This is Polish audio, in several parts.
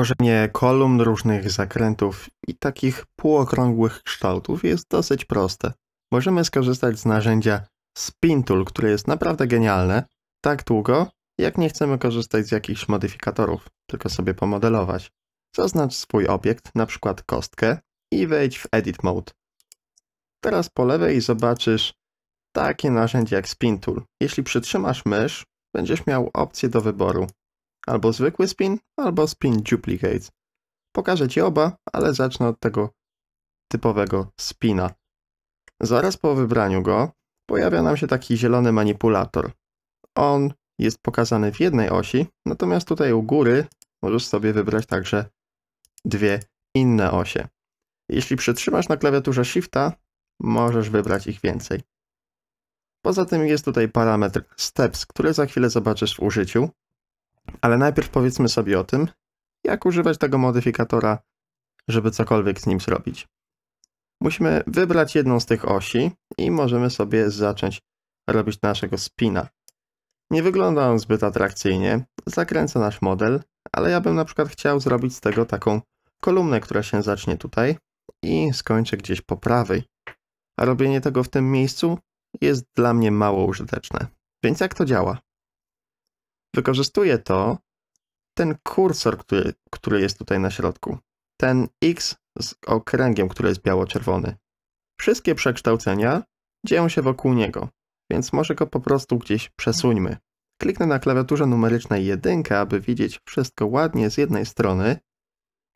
Tworzenie kolumn różnych zakrętów i takich półokrągłych kształtów jest dosyć proste. Możemy skorzystać z narzędzia Spin Tool, które jest naprawdę genialne, tak długo, jak nie chcemy korzystać z jakichś modyfikatorów, tylko sobie pomodelować. Zaznacz swój obiekt, na przykład kostkę i wejdź w Edit Mode. Teraz po lewej zobaczysz takie narzędzie jak Spin Tool. Jeśli przytrzymasz mysz, będziesz miał opcję do wyboru. Albo zwykły spin, albo spin duplicate. Pokażę Ci oba, ale zacznę od tego typowego spina. Zaraz po wybraniu go pojawia nam się taki zielony manipulator. On jest pokazany w jednej osi, natomiast tutaj u góry możesz sobie wybrać także dwie inne osie. Jeśli przytrzymasz na klawiaturze Shifta, możesz wybrać ich więcej. Poza tym jest tutaj parametr Steps, który za chwilę zobaczysz w użyciu. Ale najpierw powiedzmy sobie o tym, jak używać tego modyfikatora, żeby cokolwiek z nim zrobić. Musimy wybrać jedną z tych osi i możemy sobie zacząć robić naszego spina. Nie wygląda on zbyt atrakcyjnie, zakręca nasz model, ale ja bym na przykład chciał zrobić z tego taką kolumnę, która się zacznie tutaj i skończy gdzieś po prawej. A robienie tego w tym miejscu jest dla mnie mało użyteczne. Więc jak to działa? wykorzystuje to, ten kursor, który, który jest tutaj na środku, ten X z okręgiem, który jest biało-czerwony. Wszystkie przekształcenia dzieją się wokół niego, więc może go po prostu gdzieś przesuńmy. Kliknę na klawiaturze numerycznej 1, aby widzieć wszystko ładnie z jednej strony.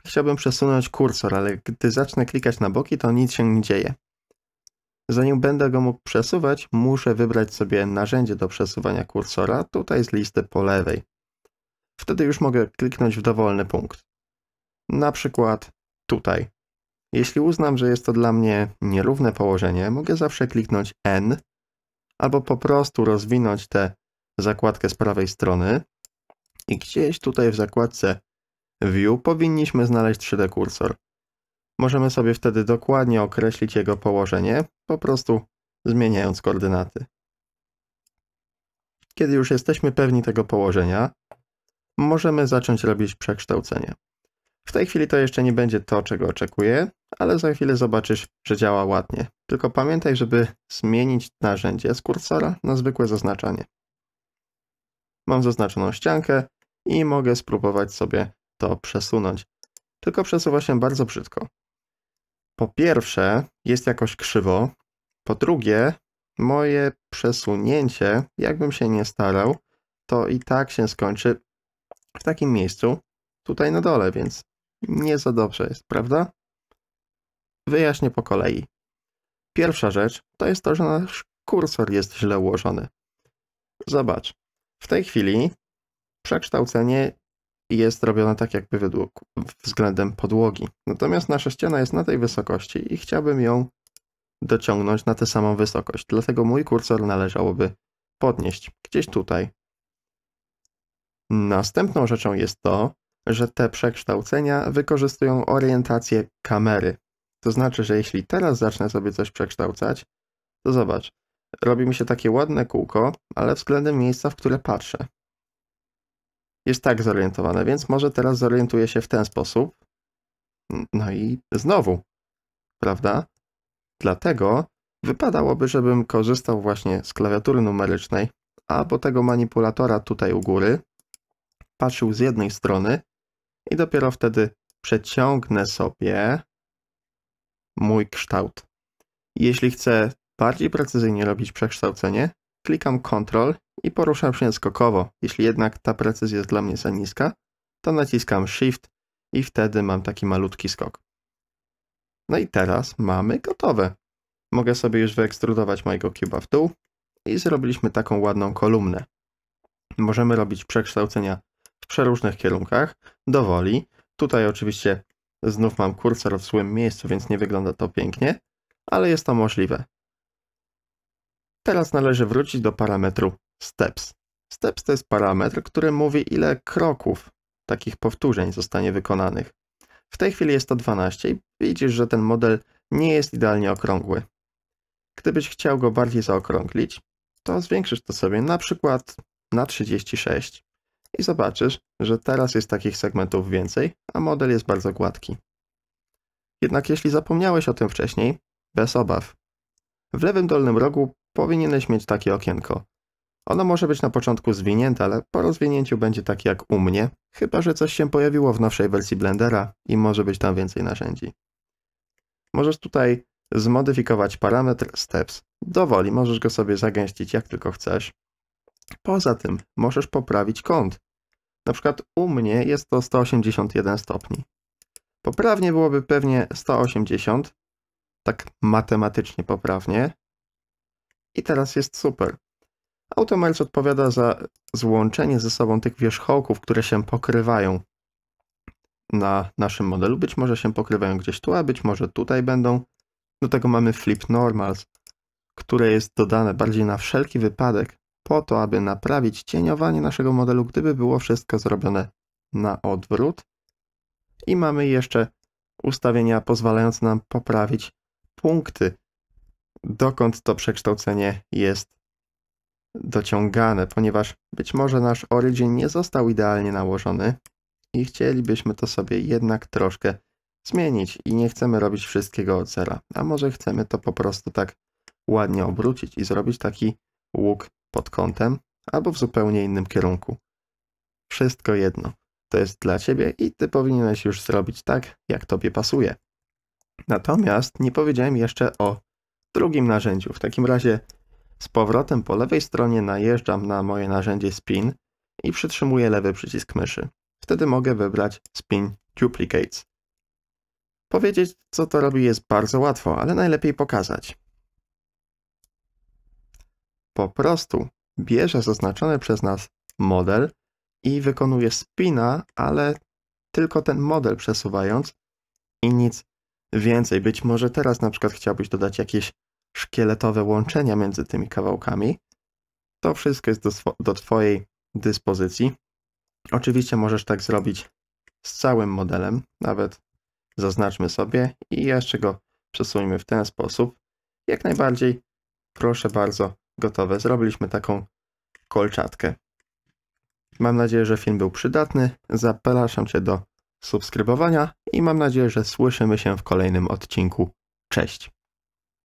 Chciałbym przesunąć kursor, ale gdy zacznę klikać na boki, to nic się nie dzieje. Zanim będę go mógł przesuwać, muszę wybrać sobie narzędzie do przesuwania kursora, tutaj z listy po lewej. Wtedy już mogę kliknąć w dowolny punkt. Na przykład tutaj. Jeśli uznam, że jest to dla mnie nierówne położenie, mogę zawsze kliknąć N albo po prostu rozwinąć tę zakładkę z prawej strony i gdzieś tutaj w zakładce View powinniśmy znaleźć 3D kursor. Możemy sobie wtedy dokładnie określić jego położenie, po prostu zmieniając koordynaty. Kiedy już jesteśmy pewni tego położenia, możemy zacząć robić przekształcenie. W tej chwili to jeszcze nie będzie to, czego oczekuję, ale za chwilę zobaczysz, że działa ładnie. Tylko pamiętaj, żeby zmienić narzędzie z kursora na zwykłe zaznaczanie. Mam zaznaczoną ściankę i mogę spróbować sobie to przesunąć. Tylko przesuwa się bardzo brzydko po pierwsze jest jakoś krzywo, po drugie moje przesunięcie, jakbym się nie starał, to i tak się skończy w takim miejscu, tutaj na dole, więc nie za dobrze jest, prawda? Wyjaśnię po kolei. Pierwsza rzecz to jest to, że nasz kursor jest źle ułożony. Zobacz, w tej chwili przekształcenie i jest robiona tak jakby według, względem podłogi. Natomiast nasza ściana jest na tej wysokości i chciałbym ją dociągnąć na tę samą wysokość. Dlatego mój kursor należałoby podnieść gdzieś tutaj. Następną rzeczą jest to, że te przekształcenia wykorzystują orientację kamery. To znaczy, że jeśli teraz zacznę sobie coś przekształcać, to zobacz, robi mi się takie ładne kółko, ale względem miejsca, w które patrzę jest tak zorientowane, więc może teraz zorientuje się w ten sposób. No i znowu, prawda? Dlatego wypadałoby, żebym korzystał właśnie z klawiatury numerycznej albo tego manipulatora tutaj u góry, patrzył z jednej strony i dopiero wtedy przeciągnę sobie mój kształt. Jeśli chcę bardziej precyzyjnie robić przekształcenie, klikam Ctrl i poruszam się skokowo. Jeśli jednak ta precyzja jest dla mnie za niska, to naciskam Shift i wtedy mam taki malutki skok. No i teraz mamy gotowe. Mogę sobie już wyekstrudować mojego cuba w dół i zrobiliśmy taką ładną kolumnę. Możemy robić przekształcenia w przeróżnych kierunkach, dowoli. Tutaj oczywiście znów mam kursor w złym miejscu, więc nie wygląda to pięknie, ale jest to możliwe. Teraz należy wrócić do parametru steps. Steps to jest parametr, który mówi ile kroków, takich powtórzeń zostanie wykonanych. W tej chwili jest to 12 i widzisz, że ten model nie jest idealnie okrągły. Gdybyś chciał go bardziej zaokrąglić, to zwiększysz to sobie na przykład na 36 i zobaczysz, że teraz jest takich segmentów więcej, a model jest bardzo gładki. Jednak jeśli zapomniałeś o tym wcześniej, bez obaw. W lewym dolnym rogu powinieneś mieć takie okienko. Ono może być na początku zwinięte, ale po rozwinięciu będzie tak jak u mnie, chyba że coś się pojawiło w nowszej wersji Blendera i może być tam więcej narzędzi. Możesz tutaj zmodyfikować parametr steps. Dowoli, możesz go sobie zagęścić jak tylko chcesz. Poza tym możesz poprawić kąt. Na przykład u mnie jest to 181 stopni. Poprawnie byłoby pewnie 180, tak matematycznie poprawnie. I teraz jest super. AutoMerge odpowiada za złączenie ze sobą tych wierzchołków, które się pokrywają na naszym modelu. Być może się pokrywają gdzieś tu, a być może tutaj będą. Do tego mamy flip normals, które jest dodane bardziej na wszelki wypadek, po to, aby naprawić cieniowanie naszego modelu, gdyby było wszystko zrobione na odwrót. I mamy jeszcze ustawienia pozwalające nam poprawić punkty, dokąd to przekształcenie jest dociągane, ponieważ być może nasz origin nie został idealnie nałożony i chcielibyśmy to sobie jednak troszkę zmienić i nie chcemy robić wszystkiego od zera, a może chcemy to po prostu tak ładnie obrócić i zrobić taki łuk pod kątem albo w zupełnie innym kierunku. Wszystko jedno. To jest dla ciebie i ty powinieneś już zrobić tak, jak tobie pasuje. Natomiast nie powiedziałem jeszcze o drugim narzędziu. W takim razie z powrotem po lewej stronie najeżdżam na moje narzędzie Spin i przytrzymuję lewy przycisk myszy. Wtedy mogę wybrać Spin Duplicates. Powiedzieć, co to robi jest bardzo łatwo, ale najlepiej pokazać. Po prostu bierze zaznaczony przez nas model i wykonuje spina, ale tylko ten model przesuwając i nic więcej. Być może teraz na przykład chciałbyś dodać jakieś szkieletowe łączenia między tymi kawałkami. To wszystko jest do, do Twojej dyspozycji. Oczywiście możesz tak zrobić z całym modelem, nawet zaznaczmy sobie i jeszcze go przesuńmy w ten sposób. Jak najbardziej, proszę bardzo, gotowe. Zrobiliśmy taką kolczatkę. Mam nadzieję, że film był przydatny. Zapraszam Cię do subskrybowania i mam nadzieję, że słyszymy się w kolejnym odcinku. Cześć!